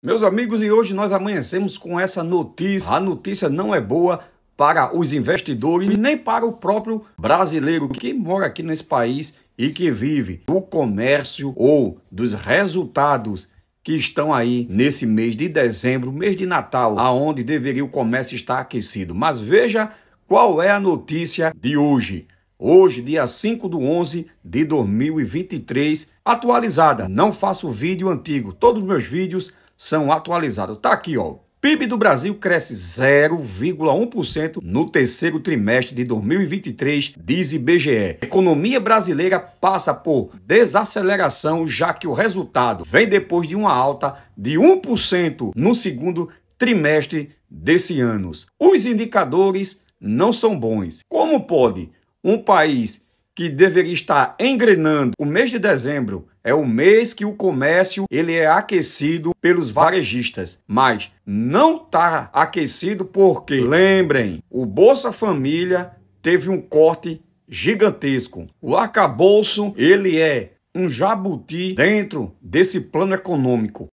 Meus amigos, e hoje nós amanhecemos com essa notícia. A notícia não é boa para os investidores e nem para o próprio brasileiro que mora aqui nesse país e que vive do comércio ou dos resultados que estão aí nesse mês de dezembro, mês de Natal, aonde deveria o comércio estar aquecido. Mas veja qual é a notícia de hoje. Hoje, dia 5 do 11 de 2023, atualizada. Não faço vídeo antigo. Todos os meus vídeos são atualizados. Está aqui, ó. PIB do Brasil cresce 0,1% no terceiro trimestre de 2023, diz IBGE. Economia brasileira passa por desaceleração, já que o resultado vem depois de uma alta de 1% no segundo trimestre desse ano. Os indicadores não são bons. Como pode um país que deveria estar engrenando. O mês de dezembro é o mês que o comércio ele é aquecido pelos varejistas, mas não está aquecido porque, lembrem, o Bolsa Família teve um corte gigantesco. O arcabouço ele é um jabuti dentro desse plano econômico.